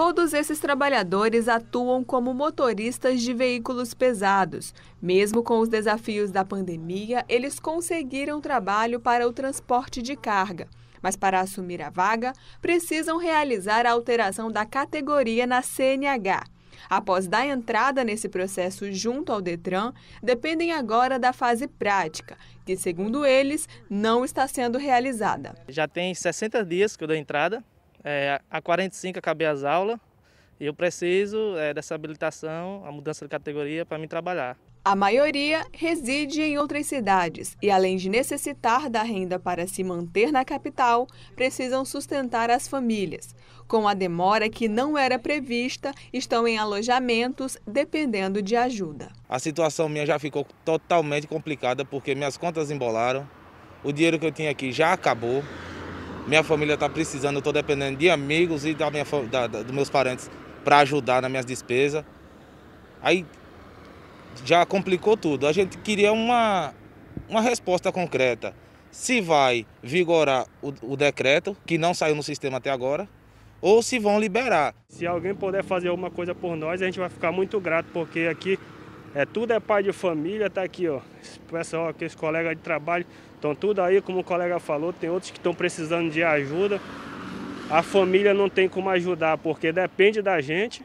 Todos esses trabalhadores atuam como motoristas de veículos pesados. Mesmo com os desafios da pandemia, eles conseguiram trabalho para o transporte de carga. Mas para assumir a vaga, precisam realizar a alteração da categoria na CNH. Após dar entrada nesse processo junto ao Detran, dependem agora da fase prática, que, segundo eles, não está sendo realizada. Já tem 60 dias que eu dou entrada é, a 45 acabei as aulas e eu preciso é, dessa habilitação, a mudança de categoria para me trabalhar. A maioria reside em outras cidades e, além de necessitar da renda para se manter na capital, precisam sustentar as famílias. Com a demora que não era prevista, estão em alojamentos dependendo de ajuda. A situação minha já ficou totalmente complicada porque minhas contas embolaram, o dinheiro que eu tinha aqui já acabou, minha família está precisando, eu estou dependendo de amigos e da minha, da, da, dos meus parentes para ajudar nas minhas despesas. Aí já complicou tudo. A gente queria uma, uma resposta concreta. Se vai vigorar o, o decreto, que não saiu no sistema até agora, ou se vão liberar. Se alguém puder fazer alguma coisa por nós, a gente vai ficar muito grato, porque aqui é, tudo é pai de família, tá aqui, ó. Esse pessoal aqui, os colegas de trabalho, estão tudo aí, como o colega falou, tem outros que estão precisando de ajuda. A família não tem como ajudar, porque depende da gente.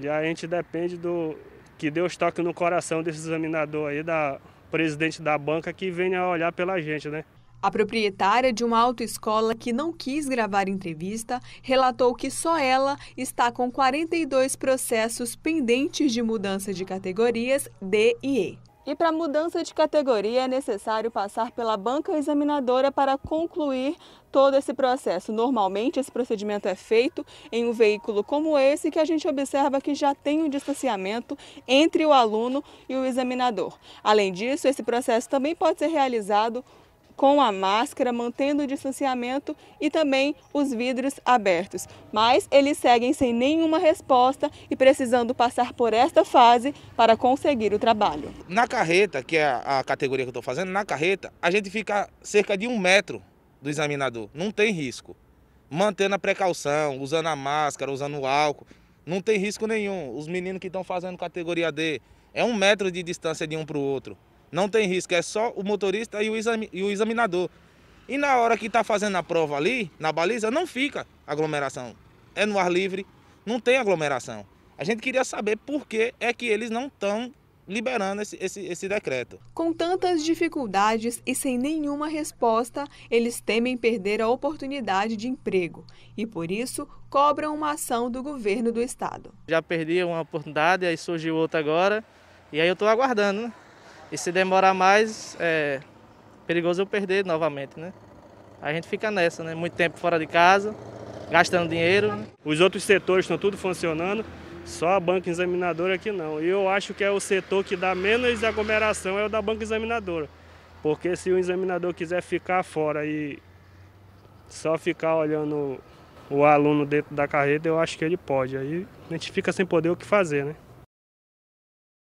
E a gente depende do que Deus toque no coração desse examinador aí, da presidente da banca que venha olhar pela gente, né? A proprietária de uma autoescola que não quis gravar entrevista relatou que só ela está com 42 processos pendentes de mudança de categorias D e E. E para mudança de categoria é necessário passar pela banca examinadora para concluir todo esse processo. Normalmente esse procedimento é feito em um veículo como esse que a gente observa que já tem um distanciamento entre o aluno e o examinador. Além disso, esse processo também pode ser realizado com a máscara, mantendo o distanciamento e também os vidros abertos. Mas eles seguem sem nenhuma resposta e precisando passar por esta fase para conseguir o trabalho. Na carreta, que é a categoria que eu estou fazendo, na carreta a gente fica cerca de um metro do examinador, não tem risco. Mantendo a precaução, usando a máscara, usando o álcool, não tem risco nenhum. Os meninos que estão fazendo categoria D, é um metro de distância de um para o outro. Não tem risco, é só o motorista e o, e o examinador. E na hora que está fazendo a prova ali, na baliza, não fica aglomeração. É no ar livre, não tem aglomeração. A gente queria saber por que é que eles não estão liberando esse, esse, esse, decreto. Com tantas dificuldades e sem nenhuma resposta, eles temem perder a oportunidade de emprego e, por isso, cobram uma ação do governo do estado. Já perdi uma oportunidade, aí surgiu outra agora, e aí eu estou aguardando, né? E se demorar mais, é perigoso eu perder novamente, né? A gente fica nessa, né? Muito tempo fora de casa, gastando dinheiro. Né? Os outros setores estão tudo funcionando, só a banca examinadora aqui não. E eu acho que é o setor que dá menos aglomeração é o da banca examinadora. Porque se o examinador quiser ficar fora e só ficar olhando o aluno dentro da carreta, eu acho que ele pode. Aí a gente fica sem poder o que fazer, né?